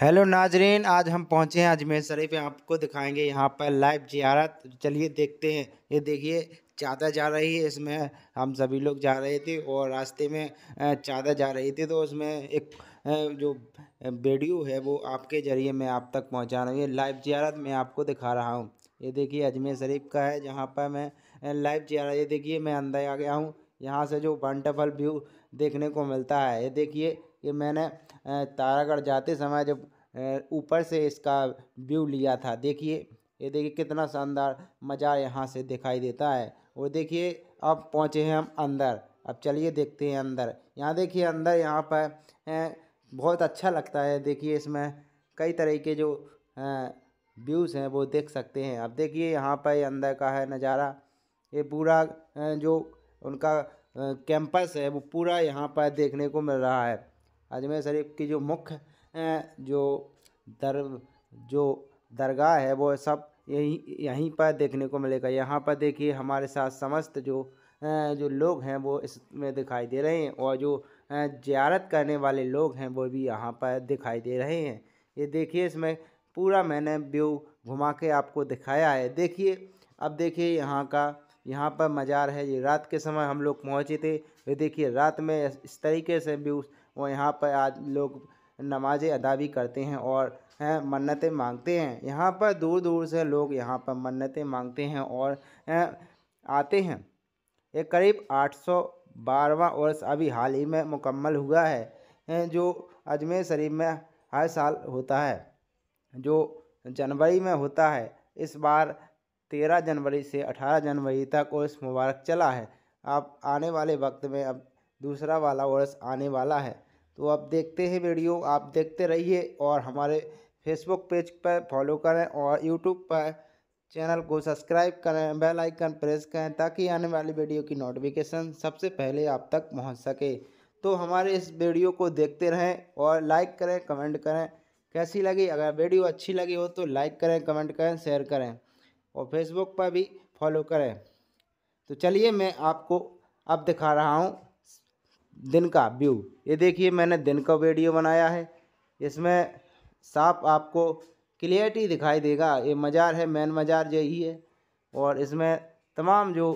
hello नाजरीन आज हम पहुंचे हैं अजमेर शरीफ आपको दिखाएंगे यहाँ पर लाइव जियारत चलिए देखते हैं ये देखिए चादर जा रही है इसमें हम सभी लोग जा रहे थे और रास्ते में चादर जा रही थी तो उसमें एक जो वीडियो है वो आपके ज़रिए मैं आप तक पहुँचा रहा हूँ ये लाइव जियारत मैं आपको दिखा रहा हूँ ये देखिए अजमेर शरीफ का है जहाँ पर मैं लाइव जियारत ये देखिए मैं अंदर आ गया हूँ यहाँ से जो वंडरफल व्यू देखने को मिलता है ये देखिए ये मैंने तारागढ़ जाते समय जब ऊपर से इसका व्यू लिया था देखिए ये देखिए कितना शानदार मज़ा यहाँ से दिखाई देता है और देखिए अब पहुँचे हैं हम अंदर अब चलिए देखते हैं अंदर यहाँ देखिए अंदर यहाँ पर बहुत अच्छा लगता है देखिए इसमें कई तरह के जो व्यूज़ हैं वो देख सकते हैं अब देखिए यहाँ पर अंदर का है नज़ारा ये पूरा जो उनका कैंपस है वो पूरा यहाँ पर देखने को मिल रहा है अजमेर शरीफ की जो मुख्य जो दर जो दरगाह है वो सब यहीं यहीं पर देखने को मिलेगा यहाँ पर देखिए हमारे साथ समस्त जो जो लोग हैं वो इसमें दिखाई दे रहे हैं और जो जियारत करने वाले लोग हैं वो भी यहाँ पर दिखाई दे रहे हैं ये देखिए इसमें पूरा मैंने व्यू घुमा के आपको दिखाया है देखिए अब देखिए यहाँ का यहाँ पर मज़ार है ये रात के समय हम लोग पहुँचे थे ये देखिए रात में इस तरीके से व्यू और यहाँ पर आज लोग नमाज़ें अदा भी करते हैं और हैं मन्नतें मांगते हैं यहाँ पर दूर दूर से लोग यहाँ पर मन्नतें मांगते हैं और आते हैं ये करीब आठ सौ बारवा वर्ष अभी हाल ही में मुकम्मल हुआ है जो अजमेर शरीफ में हर साल होता है जो जनवरी में होता है इस बार तेरह जनवरी से अठारह जनवरी तक उर्स मुबारक चला है आप आने वाले वक्त में अब दूसरा वाला वर्ष आने वाला है तो आप देखते हैं वीडियो आप देखते रहिए और हमारे फेसबुक पेज पर फॉलो करें और यूट्यूब पर चैनल को सब्सक्राइब करें बेल आइकन प्रेस करें ताकि आने वाली वीडियो की नोटिफिकेशन सबसे पहले आप तक पहुंच सके तो हमारे इस वीडियो को देखते रहें और लाइक करें कमेंट करें कैसी लगी अगर वीडियो अच्छी लगी हो तो लाइक करें कमेंट करें शेयर करें और फेसबुक पर भी फॉलो करें तो चलिए मैं आपको अब दिखा रहा हूँ दिन का व्यू ये देखिए मैंने दिन का वीडियो बनाया है इसमें साफ आपको क्लियरिटी दिखाई देगा ये मज़ार है मेन मज़ार यही है और इसमें तमाम जो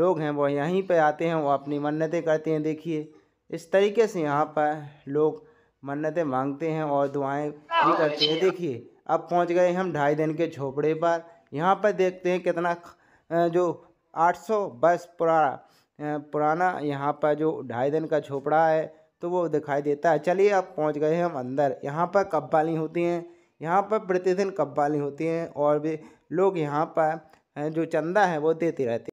लोग हैं वो यहीं पे आते हैं वो अपनी मन्नतें करते हैं देखिए इस तरीके से यहाँ पर लोग मन्नतें मांगते हैं और दुआएं भी करते हैं देखिए अब पहुँच गए हम ढाई दिन के झोपड़े पर यहाँ पर देखते हैं कितना जो 800 बस पुराना पुराना यहाँ पर जो ढाई दिन का झोपड़ा है तो वो दिखाई देता है चलिए अब पहुँच गए हम अंदर यहाँ पर कब्बाली होती हैं यहाँ पर प्रतिदिन कब्बाली होती हैं और भी लोग यहाँ पर जो चंदा है वो देते रहते